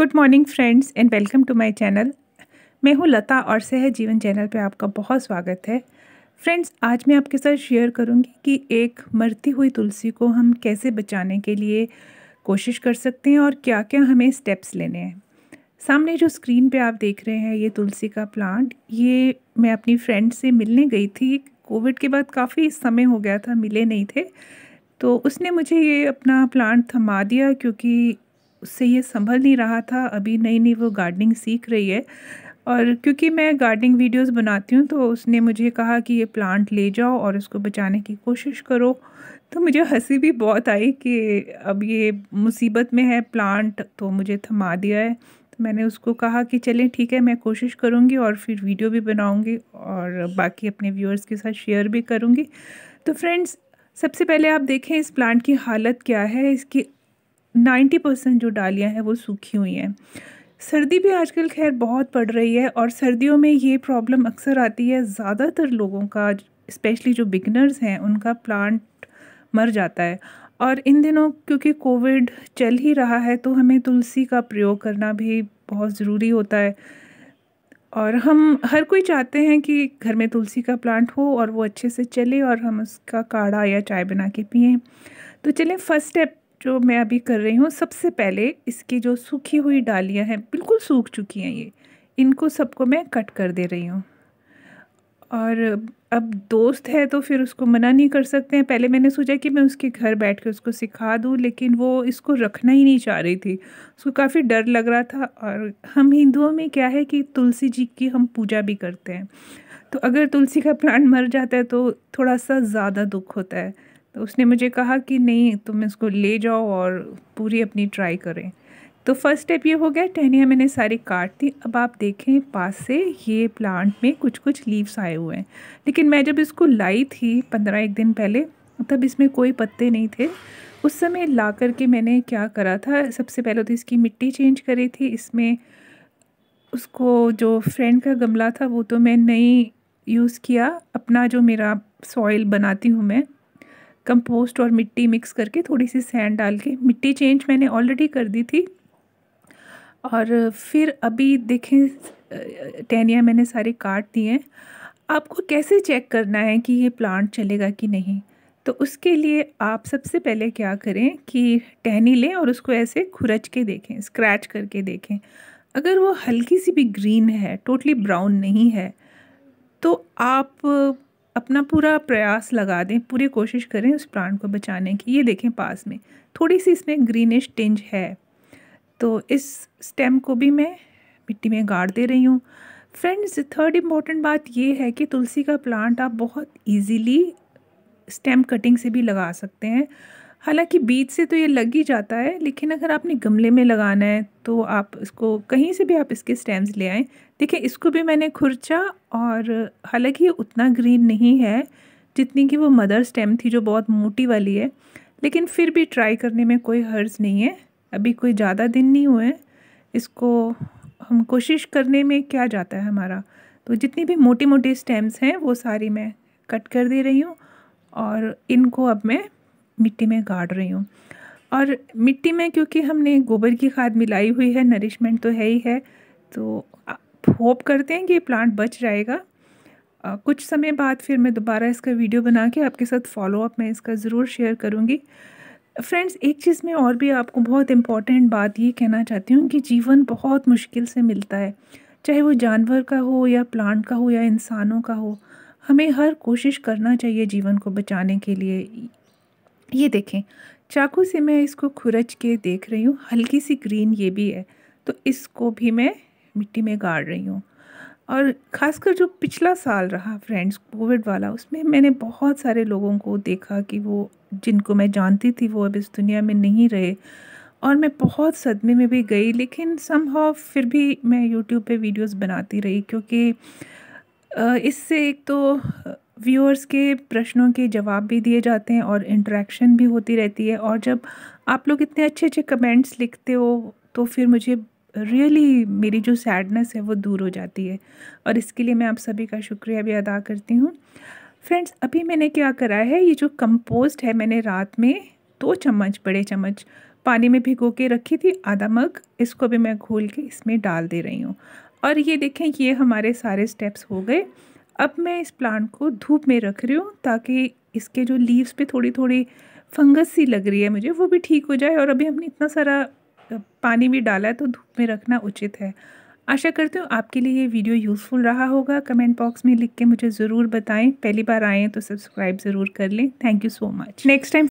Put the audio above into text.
good morning friends and welcome to my channel मैं हूं लता और सहज जीवन चैनल पे आपका बहुत स्वागत है फ्रेंड्स आज मैं आपके साथ शेयर करूंगी कि एक मरती हुई तुलसी को हम कैसे बचाने के लिए कोशिश कर सकते हैं और क्या क्या हमें स्टेप्स लेने हैं सामने जो स्क्रीन पे आप देख रहे हैं ये तुलसी का प्लांट ये मैं अपनी फ्रेंड से मिलने गई थी कोविड के बाद काफ़ी समय हो गया था मिले नहीं थे तो उसने मुझे ये अपना प्लांट थमा दिया क्योंकि उससे ये संभल नहीं रहा था अभी नई नई वो गार्डनिंग सीख रही है और क्योंकि मैं गार्डनिंग वीडियोस बनाती हूँ तो उसने मुझे कहा कि ये प्लांट ले जाओ और उसको बचाने की कोशिश करो तो मुझे हंसी भी बहुत आई कि अब ये मुसीबत में है प्लांट तो मुझे थमा दिया है तो मैंने उसको कहा कि चलें ठीक है मैं कोशिश करूँगी और फिर वीडियो भी बनाऊँगी और बाकी अपने व्यूअर्स के साथ शेयर भी करूँगी तो फ्रेंड्स सबसे पहले आप देखें इस प्लांट की हालत क्या है इसकी नाइन्टी परसेंट जो डालियाँ हैं वो सूखी हुई हैं सर्दी भी आजकल खैर बहुत पड़ रही है और सर्दियों में ये प्रॉब्लम अक्सर आती है ज़्यादातर लोगों का स्पेशली जो बिगनर्स हैं उनका प्लांट मर जाता है और इन दिनों क्योंकि कोविड चल ही रहा है तो हमें तुलसी का प्रयोग करना भी बहुत ज़रूरी होता है और हम हर कोई चाहते हैं कि घर में तुलसी का प्लांट हो और वो अच्छे से चले और हम उसका काढ़ा या चाय बना के पिए तो चलें फर्स्ट स्टेप जो मैं अभी कर रही हूँ सबसे पहले इसकी जो सूखी हुई डालियाँ हैं बिल्कुल सूख चुकी हैं ये इनको सबको मैं कट कर दे रही हूँ और अब दोस्त है तो फिर उसको मना नहीं कर सकते हैं पहले मैंने सोचा कि मैं उसके घर बैठ के उसको सिखा दूँ लेकिन वो इसको रखना ही नहीं चाह रही थी उसको काफ़ी डर लग रहा था और हम हिंदुओं में क्या है कि तुलसी जी की हम पूजा भी करते हैं तो अगर तुलसी का प्लांट मर जाता है तो थोड़ा सा ज़्यादा दुख होता है तो उसने मुझे कहा कि नहीं तुम इसको ले जाओ और पूरी अपनी ट्राई करें तो फर्स्ट स्टेप ये हो गया टहनियाँ मैंने सारी काट दी अब आप देखें पास से ये प्लांट में कुछ कुछ लीव्स आए हुए हैं लेकिन मैं जब इसको लाई थी पंद्रह एक दिन पहले तब इसमें कोई पत्ते नहीं थे उस समय ला कर के मैंने क्या करा था सबसे पहले तो इसकी मिट्टी चेंज करी थी इसमें उसको जो फ्रेंड का गमला था वो तो मैं नहीं यूज़ किया अपना जो मेरा सॉइल बनाती हूँ मैं कंपोस्ट और मिट्टी मिक्स करके थोड़ी सी सैंड डाल के मिट्टी चेंज मैंने ऑलरेडी कर दी थी और फिर अभी देखें टहनियाँ मैंने सारे काट दिए हैं आपको कैसे चेक करना है कि ये प्लांट चलेगा कि नहीं तो उसके लिए आप सबसे पहले क्या करें कि टहनी लें और उसको ऐसे खुरच के देखें स्क्रैच करके देखें अगर वो हल्की सी भी ग्रीन है टोटली ब्राउन नहीं है तो आप अपना पूरा प्रयास लगा दें पूरी कोशिश करें उस प्लांट को बचाने की ये देखें पास में थोड़ी सी इसमें ग्रीनिश टिंज है तो इस स्टेम को भी मैं मिट्टी में गाड़ दे रही हूँ फ्रेंड्स थर्ड इम्पॉर्टेंट बात ये है कि तुलसी का प्लांट आप बहुत इजीली स्टेम कटिंग से भी लगा सकते हैं हालांकि बीज से तो ये लग ही जाता है लेकिन अगर आपने गमले में लगाना है तो आप इसको कहीं से भी आप इसके स्टेम्स ले आएँ देखिए इसको भी मैंने खुर्चा और हालांकि ये उतना ग्रीन नहीं है जितनी कि वो मदर स्टेम थी जो बहुत मोटी वाली है लेकिन फिर भी ट्राई करने में कोई हर्ज नहीं है अभी कोई ज़्यादा दिन नहीं हुए इसको हम कोशिश करने में क्या जाता है हमारा तो जितनी भी मोटी मोटी स्टेम्स हैं वो सारी मैं कट कर दे रही हूँ और इनको अब मैं मिट्टी में गाड़ रही हूँ और मिट्टी में क्योंकि हमने गोबर की खाद मिलाई हुई है नरिशमेंट तो है ही है तो होप करते हैं कि ये प्लांट बच जाएगा आ, कुछ समय बाद फिर मैं दोबारा इसका वीडियो बना के आपके साथ फॉलोअप मैं इसका ज़रूर शेयर करूँगी फ्रेंड्स एक चीज़ में और भी आपको बहुत इम्पॉर्टेंट बात ये कहना चाहती हूँ कि जीवन बहुत मुश्किल से मिलता है चाहे वो जानवर का हो या प्लांट का हो या इंसानों का हो हमें हर कोशिश करना चाहिए जीवन को बचाने के लिए ये देखें चाकू से मैं इसको खुरच के देख रही हूँ हल्की सी ग्रीन ये भी है तो इसको भी मैं मिट्टी में गाड़ रही हूँ और ख़ासकर जो पिछला साल रहा फ्रेंड्स कोविड वाला उसमें मैंने बहुत सारे लोगों को देखा कि वो जिनको मैं जानती थी वो अब इस दुनिया में नहीं रहे और मैं बहुत सदमे में भी गई लेकिन समहाव फिर भी मैं यूट्यूब पे वीडियोस बनाती रही क्योंकि इससे एक तो व्यूअर्स के प्रश्नों के जवाब भी दिए जाते हैं और इंटरेक्शन भी होती रहती है और जब आप लोग इतने अच्छे अच्छे कमेंट्स लिखते हो तो फिर मुझे रियली मेरी जो सैडनेस है वो दूर हो जाती है और इसके लिए मैं आप सभी का शुक्रिया भी अदा करती हूँ फ्रेंड्स अभी मैंने क्या करा है ये जो कंपोस्ट है मैंने रात में दो चम्मच बड़े चम्मच पानी में भिगो के रखी थी आधा मग इसको भी मैं घोल के इसमें डाल दे रही हूँ और ये देखें ये हमारे सारे स्टेप्स हो गए अब मैं इस प्लांट को धूप में रख रही हूँ ताकि इसके जो लीव्स पे थोड़ी थोड़ी फंगस सी लग रही है मुझे वो भी ठीक हो जाए और अभी हमने इतना सारा पानी भी डाला है तो धूप में रखना उचित है आशा करती हूँ आपके लिए ये वीडियो यूज़फुल रहा होगा कमेंट बॉक्स में लिख के मुझे ज़रूर बताएं पहली बार आएँ तो सब्सक्राइब ज़रूर कर लें thank you so much next time